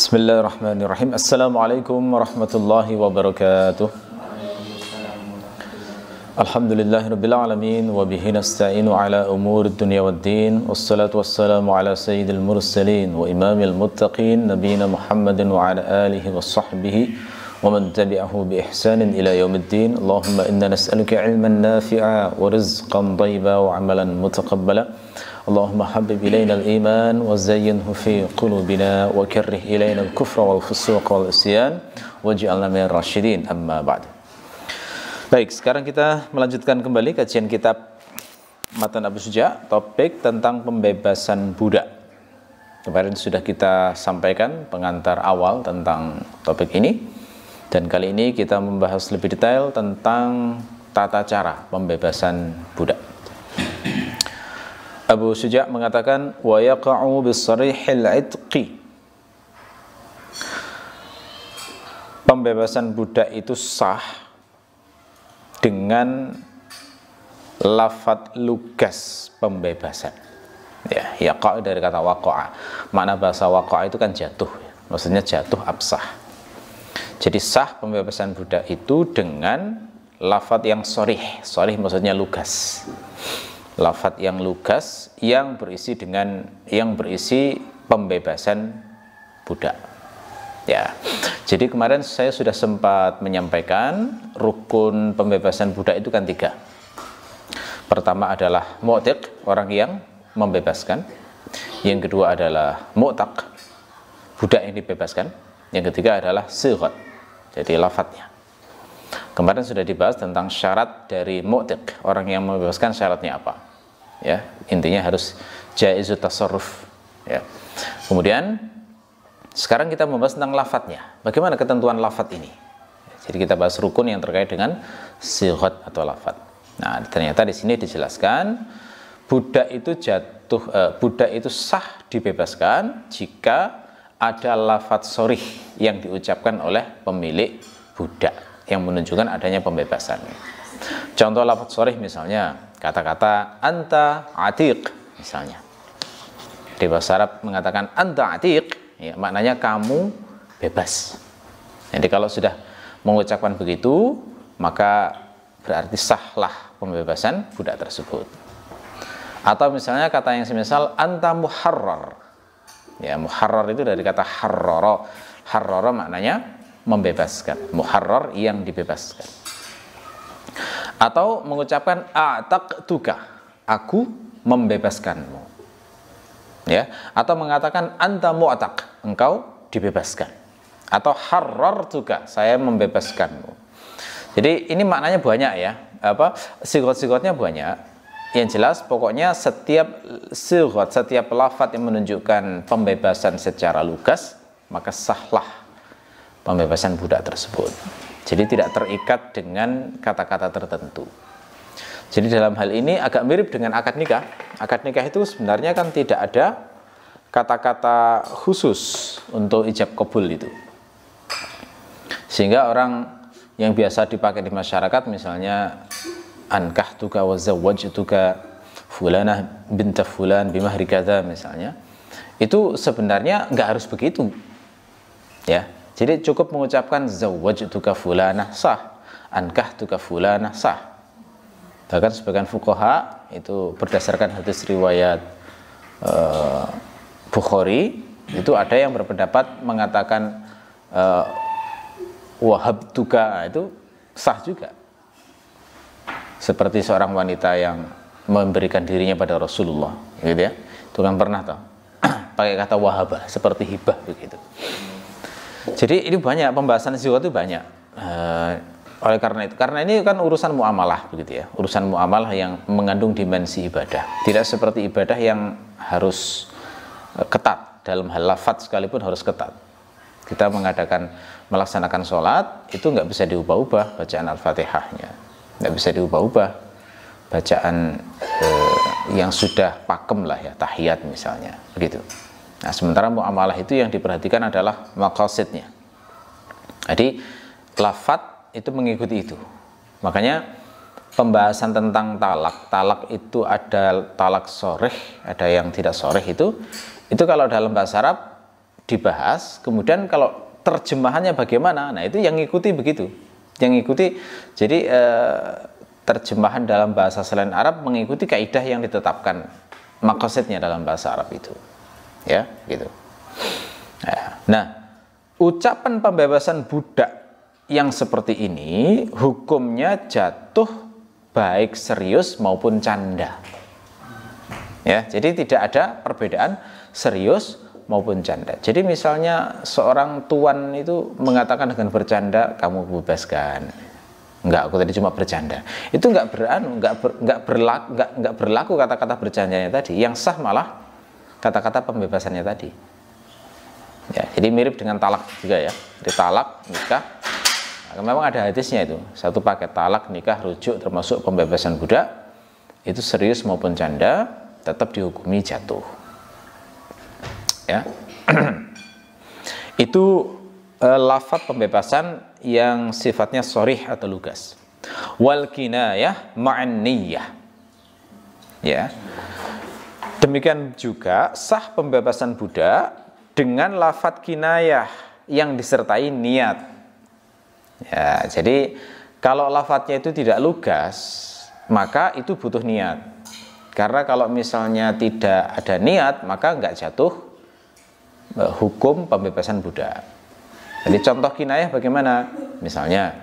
بسم الله الرحمن الرحيم السلام عليكم ورحمة الله وبركاته الحمد لله رب العالمين وبه نستعين على أمور الدنيا والدين والصلاة والسلام على سيد المرسلين وإمام المتقين نبينا محمد وعلى آله وصحبه ومن تبعه بإحسان إلى يوم الدين اللهم إنا نسألك علما نافعا ورزقا طيبا وعملا متقبلا اللهم حبب إلينا الإيمان وزينه في قلوبنا وكره إلينا الكفر والفسوق والعصيان واجعلنا من الراشدين أما بعد Baik, sekarang kita melanjutkan kembali kajian kitab Matan Abu Suja, topik tentang pembebasan budak. Kemarin sudah kita sampaikan pengantar awal tentang topik ini. Dan kali ini kita membahas lebih detail tentang tata cara pembebasan budak. Abu Syuja' mengatakan wa yaqa'u bisarihil itqi pembebasan budak itu sah dengan lafat lugas pembebasan ya yaqa dari kata waqa'a makna bahasa waqa'a itu kan jatuh maksudnya jatuh absah jadi sah pembebasan budak itu dengan lafat yang sorih sorih maksudnya lugas lafat yang lugas yang berisi dengan yang berisi pembebasan budak. Ya. Jadi kemarin saya sudah sempat menyampaikan rukun pembebasan budak itu kan tiga. Pertama adalah mu'tiq, orang yang membebaskan. Yang kedua adalah mu'taq, budak yang dibebaskan. Yang ketiga adalah sirat, jadi lafadznya. Kemarin sudah dibahas tentang syarat dari mu'tiq, orang yang membebaskan syaratnya apa ya intinya harus jaizu tasarruf ya kemudian sekarang kita membahas tentang lafadznya bagaimana ketentuan lafadz ini jadi kita bahas rukun yang terkait dengan sihat atau lafadz nah ternyata di sini dijelaskan budak itu jatuh eh, budak itu sah dibebaskan jika ada lafadz sorih yang diucapkan oleh pemilik budak yang menunjukkan adanya pembebasan contoh lafadz sorih misalnya Kata-kata anta atiq misalnya. Di bahasa Arab mengatakan anta atiq, ya, maknanya kamu bebas. Jadi kalau sudah mengucapkan begitu, maka berarti sahlah pembebasan budak tersebut. Atau misalnya kata yang semisal anta muharrar. Ya, muharrar itu dari kata harroro. Harroro maknanya membebaskan. Muharrar yang dibebaskan atau mengucapkan atak tuka aku membebaskanmu ya atau mengatakan anta atak engkau dibebaskan atau haror tuka saya membebaskanmu jadi ini maknanya banyak ya apa sigot-sigotnya banyak yang jelas pokoknya setiap sigot, setiap lafat yang menunjukkan pembebasan secara lugas, maka sahlah pembebasan budak tersebut. Jadi tidak terikat dengan kata-kata tertentu. Jadi dalam hal ini agak mirip dengan akad nikah. Akad nikah itu sebenarnya kan tidak ada kata-kata khusus untuk ijab kabul itu. Sehingga orang yang biasa dipakai di masyarakat misalnya ankah tuka wa tuka fulana binta fulan bimahri misalnya. Itu sebenarnya nggak harus begitu. Ya, jadi cukup mengucapkan zawajtuka fulana sah, ankah tuka fulana sah. Bahkan sebagian fukoha itu berdasarkan hadis riwayat uh, Bukhari itu ada yang berpendapat mengatakan uh, eh, wahab tuka nah, itu sah juga. Seperti seorang wanita yang memberikan dirinya pada Rasulullah, gitu ya. Itu kan pernah toh pakai kata wahabah seperti hibah begitu. Jadi ini banyak pembahasan sih itu banyak. Uh, oleh karena itu, karena ini kan urusan muamalah begitu ya, urusan muamalah yang mengandung dimensi ibadah. Tidak seperti ibadah yang harus eh, ketat dalam hal lafat sekalipun harus ketat. Kita mengadakan melaksanakan sholat itu nggak bisa diubah-ubah bacaan al-fatihahnya, nggak bisa diubah-ubah bacaan eh, yang sudah pakem lah ya tahiyat misalnya begitu. Nah, sementara muamalah itu yang diperhatikan adalah maqasidnya. Jadi, lafat itu mengikuti itu. Makanya pembahasan tentang talak, talak itu ada talak soreh, ada yang tidak soreh itu, itu kalau dalam bahasa Arab dibahas, kemudian kalau terjemahannya bagaimana, nah itu yang ngikuti begitu. Yang ngikuti, jadi eh, terjemahan dalam bahasa selain Arab mengikuti kaidah yang ditetapkan makosetnya dalam bahasa Arab itu ya gitu nah ucapan pembebasan budak yang seperti ini hukumnya jatuh baik serius maupun canda ya jadi tidak ada perbedaan serius maupun canda. Jadi misalnya seorang tuan itu mengatakan dengan bercanda kamu bebaskan. Enggak, aku tadi cuma bercanda. Itu enggak beranu, enggak ber, enggak berlaku enggak, enggak berlaku kata-kata bercandanya tadi. Yang sah malah kata-kata pembebasannya tadi. Ya, jadi mirip dengan talak juga ya. Jadi talak, nikah, nah, memang ada hadisnya itu. Satu paket talak, nikah, rujuk termasuk pembebasan budak, itu serius maupun canda, tetap dihukumi jatuh. Ya. itu eh, lafat pembebasan yang sifatnya sorih atau lugas. Wal ya ma'an Ya. Demikian juga sah pembebasan budak dengan lafat kinayah yang disertai niat. Ya, jadi kalau lafatnya itu tidak lugas, maka itu butuh niat. Karena kalau misalnya tidak ada niat, maka nggak jatuh e, hukum pembebasan budak. Jadi contoh kinayah bagaimana? Misalnya,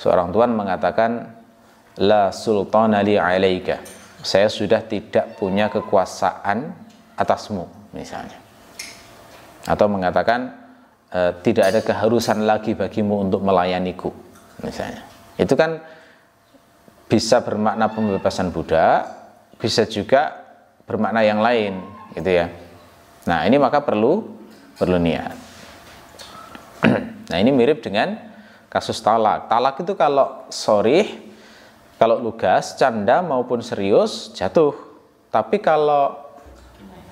seorang tuan mengatakan, La sultana li alaika saya sudah tidak punya kekuasaan atasmu misalnya atau mengatakan e, tidak ada keharusan lagi bagimu untuk melayaniku misalnya itu kan bisa bermakna pembebasan budak bisa juga bermakna yang lain gitu ya nah ini maka perlu perlu niat nah ini mirip dengan kasus talak talak itu kalau sorih kalau lugas, canda maupun serius jatuh. Tapi kalau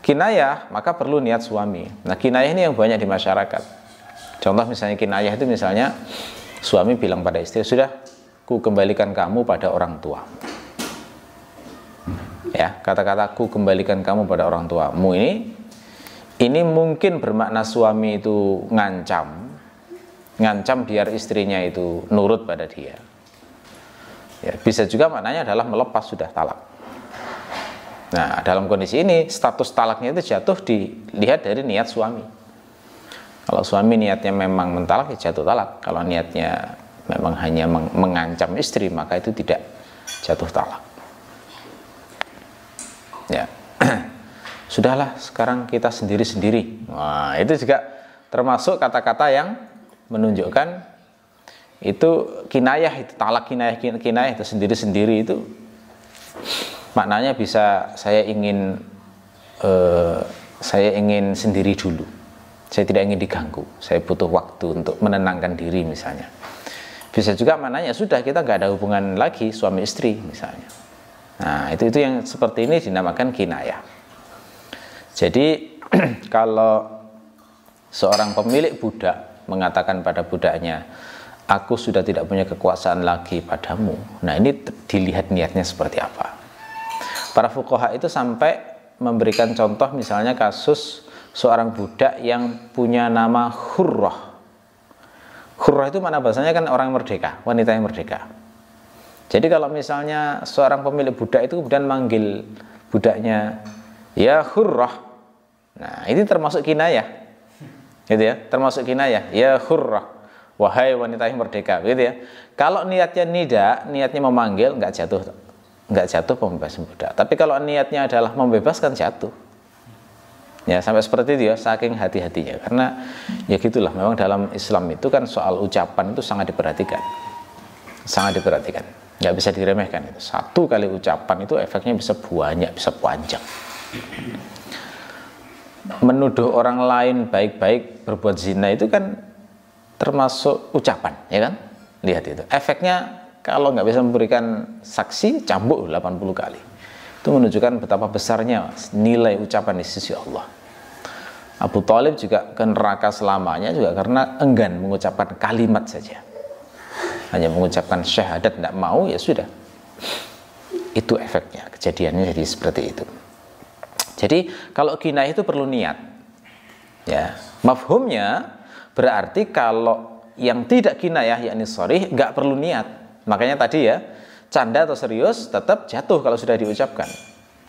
kinayah, maka perlu niat suami. Nah, kinayah ini yang banyak di masyarakat. Contoh misalnya kinayah itu misalnya suami bilang pada istri, "Sudah, ku kembalikan kamu pada orang tua." Ya, kata-kata ku kembalikan kamu pada orang tuamu ini ini mungkin bermakna suami itu ngancam ngancam biar istrinya itu nurut pada dia Ya, bisa juga maknanya adalah melepas sudah talak. Nah, dalam kondisi ini status talaknya itu jatuh dilihat dari niat suami. Kalau suami niatnya memang mentalak ya jatuh talak. Kalau niatnya memang hanya mengancam istri maka itu tidak jatuh talak. Ya. Sudahlah, sekarang kita sendiri-sendiri. Wah, itu juga termasuk kata-kata yang menunjukkan itu kinayah itu talak kinayah kinayah itu sendiri sendiri itu maknanya bisa saya ingin eh, saya ingin sendiri dulu saya tidak ingin diganggu saya butuh waktu untuk menenangkan diri misalnya bisa juga maknanya sudah kita nggak ada hubungan lagi suami istri misalnya nah itu itu yang seperti ini dinamakan kinayah jadi kalau seorang pemilik budak mengatakan pada budaknya aku sudah tidak punya kekuasaan lagi padamu. Nah, ini dilihat niatnya seperti apa. Para fukoha itu sampai memberikan contoh misalnya kasus seorang budak yang punya nama Hurrah. Hurrah itu mana bahasanya kan orang merdeka, wanita yang merdeka. Jadi kalau misalnya seorang pemilik budak itu kemudian manggil budaknya, ya Hurrah. Nah, ini termasuk kinayah. Gitu ya, termasuk kinayah, ya Hurrah wahai wanita yang merdeka gitu ya kalau niatnya nida niatnya memanggil nggak jatuh nggak jatuh pembebasan budak tapi kalau niatnya adalah membebaskan jatuh ya sampai seperti itu ya saking hati-hatinya karena ya gitulah memang dalam Islam itu kan soal ucapan itu sangat diperhatikan sangat diperhatikan nggak bisa diremehkan itu satu kali ucapan itu efeknya bisa banyak bisa panjang menuduh orang lain baik-baik berbuat zina itu kan termasuk ucapan, ya kan? Lihat itu. Efeknya kalau nggak bisa memberikan saksi, cabut 80 kali. Itu menunjukkan betapa besarnya nilai ucapan di sisi Allah. Abu Talib juga ke neraka selamanya juga karena enggan mengucapkan kalimat saja. Hanya mengucapkan syahadat tidak mau, ya sudah. Itu efeknya, kejadiannya jadi seperti itu. Jadi kalau kinah itu perlu niat. Ya, mafhumnya Berarti kalau yang tidak kinayah yakni sorry nggak perlu niat. Makanya tadi ya, canda atau serius tetap jatuh kalau sudah diucapkan.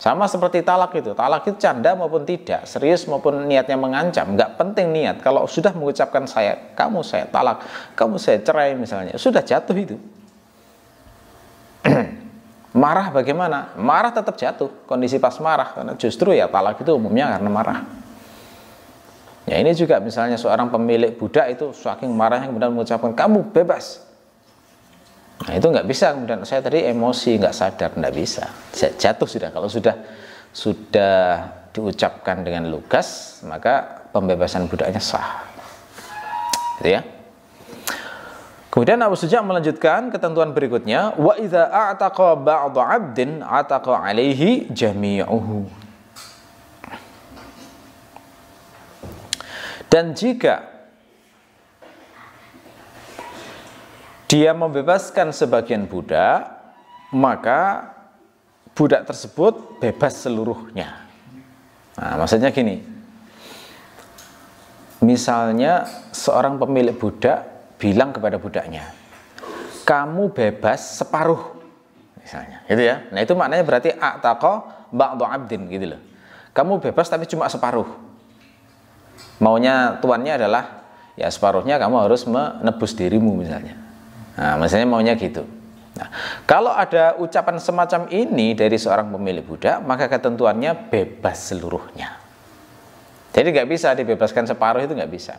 Sama seperti talak itu, talak itu canda maupun tidak, serius maupun niatnya mengancam, nggak penting niat. Kalau sudah mengucapkan saya, kamu saya talak, kamu saya cerai misalnya, sudah jatuh itu. marah bagaimana? Marah tetap jatuh, kondisi pas marah, karena justru ya talak itu umumnya karena marah. Ya ini juga misalnya seorang pemilik budak itu saking marahnya kemudian mengucapkan kamu bebas. Nah itu nggak bisa kemudian saya tadi emosi nggak sadar nggak bisa jatuh sudah kalau sudah sudah diucapkan dengan lugas maka pembebasan budaknya sah. Gitu ya. Kemudian Abu Suja melanjutkan ketentuan berikutnya wa idza a'taqa ba'd 'abdin ataqa 'alaihi jami'uhu. Dan jika dia membebaskan sebagian budak, maka budak tersebut bebas seluruhnya. Nah, maksudnya gini, misalnya seorang pemilik budak bilang kepada budaknya, kamu bebas separuh, misalnya, gitu ya. Nah itu maknanya berarti ataqa ba'd abdin gitu loh. Kamu bebas tapi cuma separuh maunya tuannya adalah ya separuhnya kamu harus menebus dirimu misalnya nah misalnya maunya gitu nah, kalau ada ucapan semacam ini dari seorang pemilik budak maka ketentuannya bebas seluruhnya jadi nggak bisa dibebaskan separuh itu nggak bisa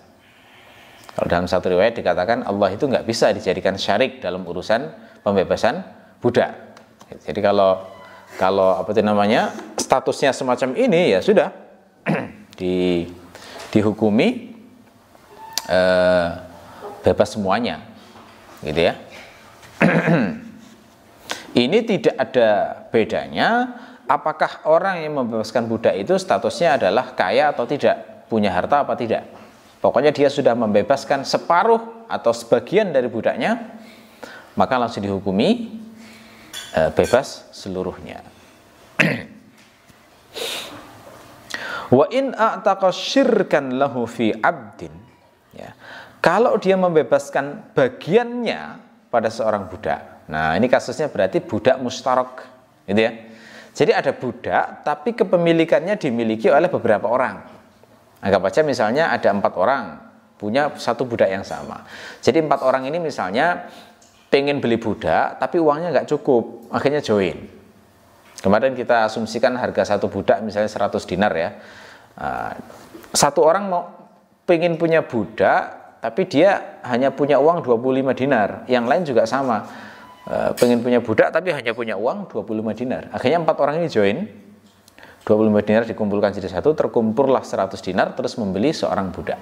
kalau dalam satu riwayat dikatakan Allah itu nggak bisa dijadikan syarik dalam urusan pembebasan budak jadi kalau kalau apa itu namanya statusnya semacam ini ya sudah di dihukumi eh, bebas semuanya gitu ya ini tidak ada bedanya apakah orang yang membebaskan budak itu statusnya adalah kaya atau tidak punya harta apa tidak pokoknya dia sudah membebaskan separuh atau sebagian dari budaknya maka langsung dihukumi eh, bebas seluruhnya Wa in a'taqa syirkan lahu fi abdin. Ya. Kalau dia membebaskan bagiannya pada seorang budak. Nah, ini kasusnya berarti budak mustarok, gitu ya. Jadi ada budak tapi kepemilikannya dimiliki oleh beberapa orang. Anggap aja misalnya ada empat orang punya satu budak yang sama. Jadi empat orang ini misalnya pengen beli budak tapi uangnya nggak cukup, akhirnya join. Kemarin kita asumsikan harga satu budak misalnya 100 dinar ya. Ah, satu orang mau pengen punya budak, tapi dia hanya punya uang 25 dinar. Yang lain juga sama. Ah, pengen punya budak, tapi hanya punya uang 25 dinar. Akhirnya empat orang ini join. 25 dinar dikumpulkan jadi satu, terkumpullah 100 dinar, terus membeli seorang budak.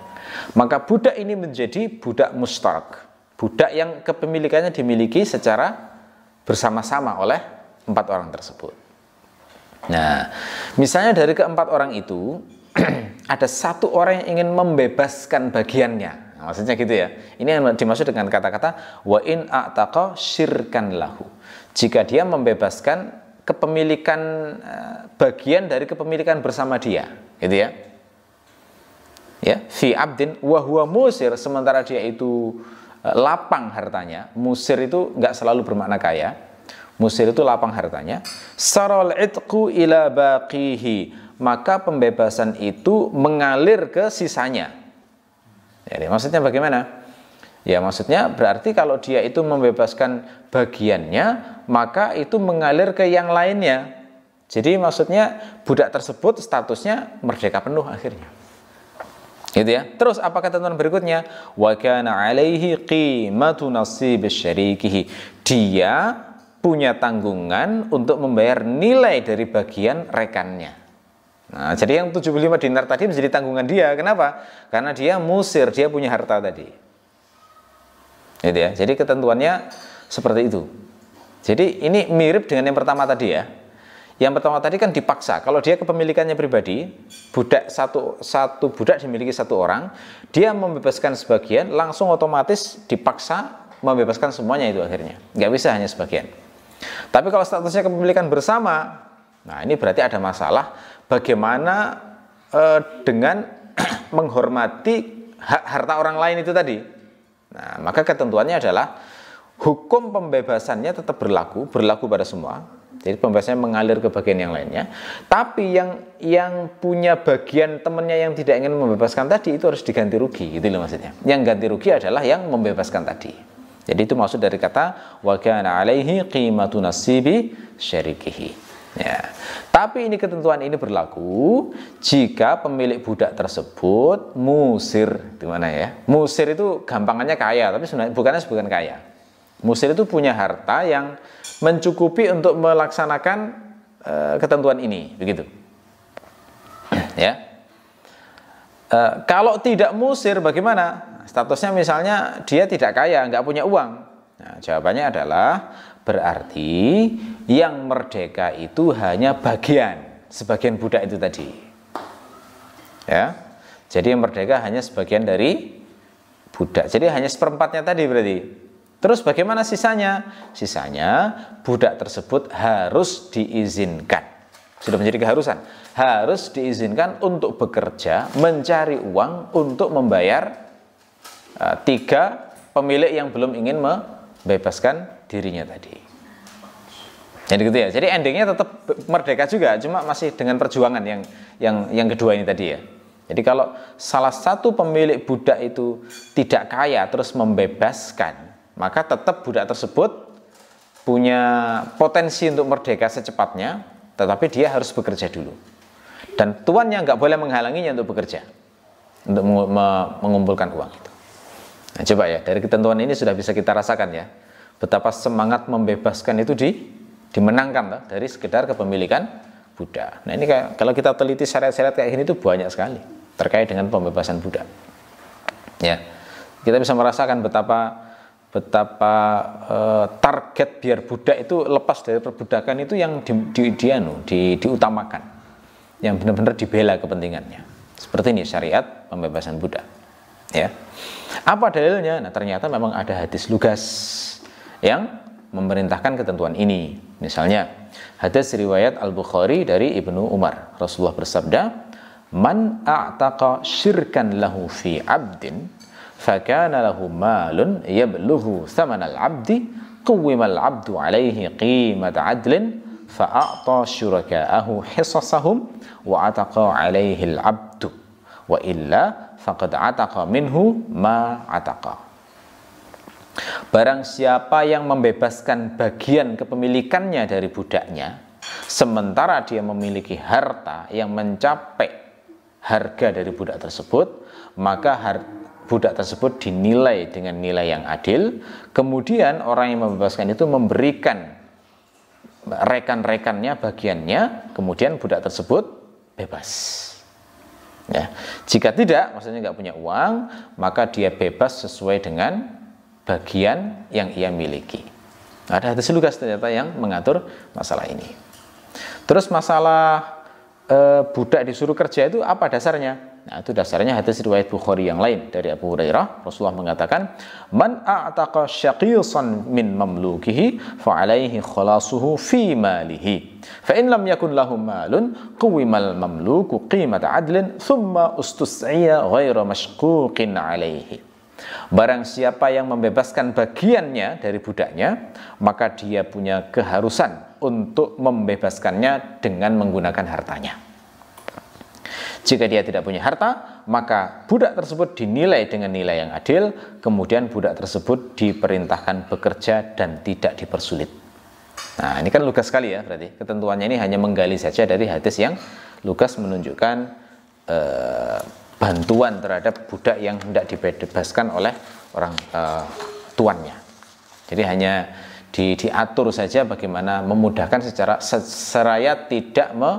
Maka budak ini menjadi budak mustak. Budak yang kepemilikannya dimiliki secara bersama-sama oleh empat orang tersebut. Nah, misalnya dari keempat orang itu, ada satu orang yang ingin membebaskan bagiannya. Nah, maksudnya gitu ya. Ini yang dimaksud dengan kata-kata wa in a'taqa syirkan lahu. Jika dia membebaskan kepemilikan eh, bagian dari kepemilikan bersama dia, gitu ya. Ya, fi abdin wa huwa musir sementara dia itu eh, lapang hartanya. Musir itu nggak selalu bermakna kaya. Musir itu lapang hartanya. Saral itqu ila baqihi maka pembebasan itu mengalir ke sisanya. Jadi maksudnya bagaimana? Ya maksudnya berarti kalau dia itu membebaskan bagiannya, maka itu mengalir ke yang lainnya. Jadi maksudnya budak tersebut statusnya merdeka penuh akhirnya. Gitu ya. Terus apa ketentuan berikutnya? Wa kana alaihi qimatu nasib syarikihi. Dia punya tanggungan untuk membayar nilai dari bagian rekannya. Nah, jadi yang 75 dinar tadi menjadi tanggungan dia. Kenapa? Karena dia musir, dia punya harta tadi. Gitu ya. Jadi ketentuannya seperti itu. Jadi ini mirip dengan yang pertama tadi ya. Yang pertama tadi kan dipaksa. Kalau dia kepemilikannya pribadi, budak satu satu budak dimiliki satu orang, dia membebaskan sebagian, langsung otomatis dipaksa membebaskan semuanya itu akhirnya. Nggak bisa hanya sebagian. Tapi kalau statusnya kepemilikan bersama, nah ini berarti ada masalah bagaimana uh, dengan menghormati hak harta orang lain itu tadi. Nah, maka ketentuannya adalah hukum pembebasannya tetap berlaku, berlaku pada semua. Jadi pembebasannya mengalir ke bagian yang lainnya. Tapi yang yang punya bagian temannya yang tidak ingin membebaskan tadi itu harus diganti rugi, gitu loh maksudnya. Yang ganti rugi adalah yang membebaskan tadi. Jadi itu maksud dari kata wa kana alaihi qimatu nasibi syarikihi. Ya. Tapi ini ketentuan ini berlaku jika pemilik budak tersebut musir, di mana ya? Musir itu gampangannya kaya, tapi sebenarnya bukannya bukan kaya. Musir itu punya harta yang mencukupi untuk melaksanakan e, ketentuan ini, begitu. ya. E, kalau tidak musir bagaimana? Statusnya misalnya dia tidak kaya, nggak punya uang. Nah, jawabannya adalah Berarti yang merdeka itu hanya bagian, sebagian budak itu tadi. Ya. Jadi yang merdeka hanya sebagian dari budak. Jadi hanya seperempatnya tadi berarti. Terus bagaimana sisanya? Sisanya budak tersebut harus diizinkan. Sudah menjadi keharusan. Harus diizinkan untuk bekerja, mencari uang untuk membayar uh, tiga pemilik yang belum ingin membebaskan dirinya tadi. Jadi gitu ya. Jadi endingnya tetap merdeka juga, cuma masih dengan perjuangan yang yang yang kedua ini tadi ya. Jadi kalau salah satu pemilik budak itu tidak kaya terus membebaskan, maka tetap budak tersebut punya potensi untuk merdeka secepatnya, tetapi dia harus bekerja dulu. Dan tuannya nggak boleh menghalanginya untuk bekerja, untuk mengumpulkan uang itu. Nah, coba ya, dari ketentuan ini sudah bisa kita rasakan ya betapa semangat membebaskan itu di dimenangkan lah dari sekedar kepemilikan Buddha. Nah ini kalau kita teliti syariat-syariat kayak gini itu banyak sekali terkait dengan pembebasan Buddha. Ya, kita bisa merasakan betapa betapa e, target biar Buddha itu lepas dari perbudakan itu yang di, di, di, anu, di diutamakan, yang benar-benar dibela kepentingannya. Seperti ini syariat pembebasan Buddha. Ya, apa dalilnya? Nah ternyata memang ada hadis lugas yang memerintahkan ketentuan ini. Misalnya, hadis riwayat Al-Bukhari dari Ibnu Umar. Rasulullah bersabda, "Man a'taqa syirkan lahu fi 'abdin, fakana lahu malun yablughu thamanal 'abdi, quwima al-'abdu 'alaihi qimat 'adlin, fa'ata syuraka'ahu hisasahum wa ataqa 'alaihi al-'abdu, wa illa faqad ataqa minhu ma ataqa." Barang siapa yang membebaskan bagian kepemilikannya dari budaknya, sementara dia memiliki harta yang mencapai harga dari budak tersebut, maka budak tersebut dinilai dengan nilai yang adil. Kemudian orang yang membebaskan itu memberikan rekan-rekannya bagiannya, kemudian budak tersebut bebas. Ya. Jika tidak, maksudnya nggak punya uang, maka dia bebas sesuai dengan bagian yang ia miliki. Ada hadis lugas ternyata yang mengatur masalah ini. Terus masalah e, budak disuruh kerja itu apa dasarnya? Nah, itu dasarnya hadis riwayat Bukhari yang lain dari Abu Hurairah. Rasulullah mengatakan, "Man a'taqa syaqisan min mamlukihi fa alaihi khalasuhu fi malihi. Fa in lam yakun lahu malun quwimal mamluku qimat adlin thumma ustus'iya ghairu mashquqin alaihi." Barang siapa yang membebaskan bagiannya dari budaknya, maka dia punya keharusan untuk membebaskannya dengan menggunakan hartanya. Jika dia tidak punya harta, maka budak tersebut dinilai dengan nilai yang adil, kemudian budak tersebut diperintahkan bekerja dan tidak dipersulit. Nah, ini kan lugas sekali ya, berarti ketentuannya ini hanya menggali saja dari hadis yang lugas menunjukkan eh, bantuan terhadap budak yang hendak dibebaskan oleh orang uh, tuannya. Jadi hanya di, diatur saja bagaimana memudahkan secara seraya tidak me,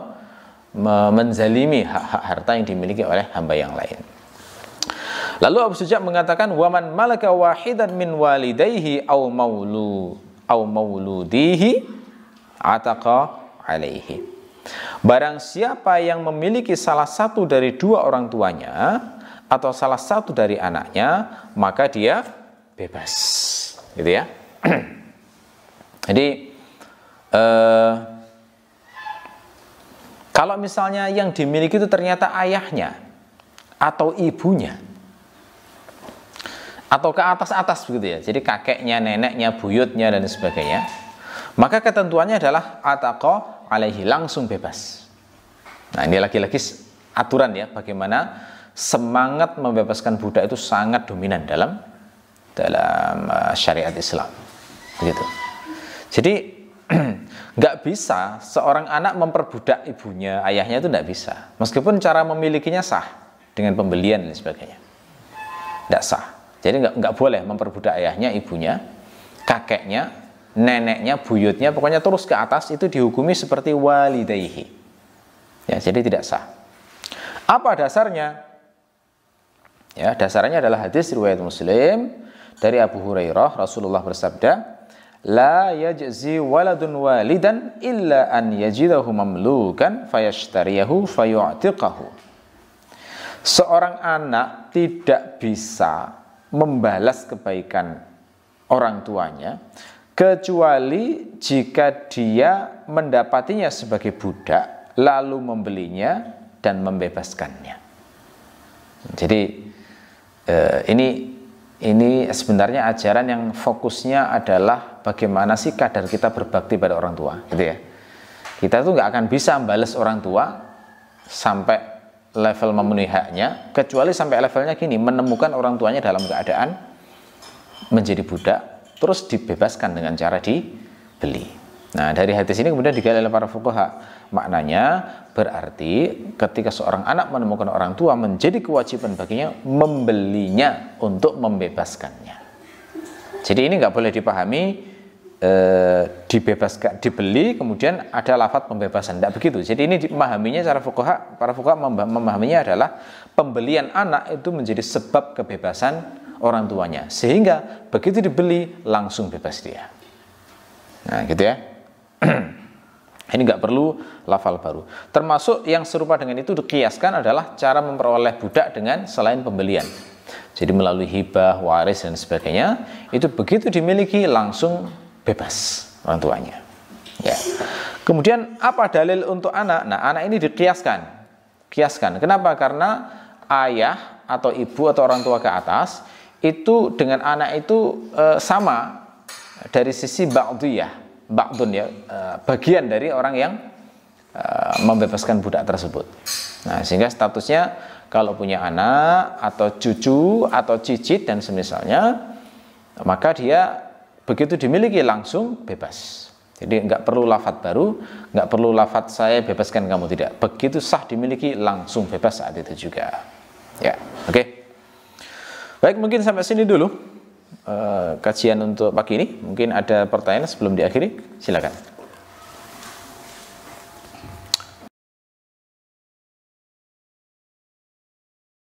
me, menzalimi hak-hak harta yang dimiliki oleh hamba yang lain. Lalu Abu Suja mengatakan waman malaka wahidan min walidayhi au maulu au mauludihi ataqa alaihi. Barang siapa yang memiliki salah satu dari dua orang tuanya atau salah satu dari anaknya, maka dia bebas. Gitu ya. Jadi eh, kalau misalnya yang dimiliki itu ternyata ayahnya atau ibunya atau ke atas-atas begitu ya. Jadi kakeknya, neneknya, buyutnya dan sebagainya. Maka ketentuannya adalah ataqa alaihi langsung bebas. Nah, ini lagi-lagi aturan ya bagaimana semangat membebaskan budak itu sangat dominan dalam dalam eh, syariat Islam. Begitu. Jadi nggak bisa seorang anak memperbudak ibunya, ayahnya itu nggak bisa. Meskipun cara memilikinya sah dengan pembelian dan sebagainya. Nggak sah. Jadi nggak, nggak boleh memperbudak ayahnya, ibunya, kakeknya, neneknya, buyutnya, pokoknya terus ke atas itu dihukumi seperti walidaihi. Ya, jadi tidak sah. Apa dasarnya? Ya, dasarnya adalah hadis riwayat Muslim dari Abu Hurairah Rasulullah bersabda, "La yajzi waladun walidan illa an yajidahu mamlukan fayashtariyahu fayu'tiqahu." Seorang anak tidak bisa membalas kebaikan orang tuanya kecuali jika dia mendapatinya sebagai budak lalu membelinya dan membebaskannya. Jadi eh, ini ini sebenarnya ajaran yang fokusnya adalah bagaimana sih kadar kita berbakti pada orang tua, gitu ya. Kita tuh nggak akan bisa membalas orang tua sampai level memenuhi haknya, kecuali sampai levelnya gini menemukan orang tuanya dalam keadaan menjadi budak terus dibebaskan dengan cara dibeli. Nah, dari hadis ini kemudian digali oleh para fuqaha. Maknanya berarti ketika seorang anak menemukan orang tua menjadi kewajiban baginya membelinya untuk membebaskannya. Jadi ini nggak boleh dipahami e, dibebaskan dibeli kemudian ada lafat pembebasan. Tidak begitu. Jadi ini memahaminya cara fuqaha, para fuqaha memahaminya adalah pembelian anak itu menjadi sebab kebebasan orang tuanya. Sehingga begitu dibeli langsung bebas dia. Nah gitu ya. Ini nggak perlu lafal baru. Termasuk yang serupa dengan itu dikiaskan adalah cara memperoleh budak dengan selain pembelian. Jadi melalui hibah, waris, dan sebagainya, itu begitu dimiliki langsung bebas orang tuanya. Ya. Kemudian apa dalil untuk anak? Nah anak ini dikiaskan. Kiaskan. Kenapa? Karena ayah atau ibu atau orang tua ke atas itu dengan anak itu e, sama dari sisi ba'diyah, ba'dun ya, e, bagian dari orang yang e, membebaskan budak tersebut. Nah, sehingga statusnya kalau punya anak atau cucu atau cicit dan semisalnya, maka dia begitu dimiliki langsung bebas. Jadi nggak perlu lafat baru, nggak perlu lafat saya bebaskan kamu tidak. Begitu sah dimiliki langsung bebas saat itu juga. Ya, oke. Okay. Baik, mungkin sampai sini dulu uh, kajian untuk pagi ini. Mungkin ada pertanyaan sebelum diakhiri, silakan.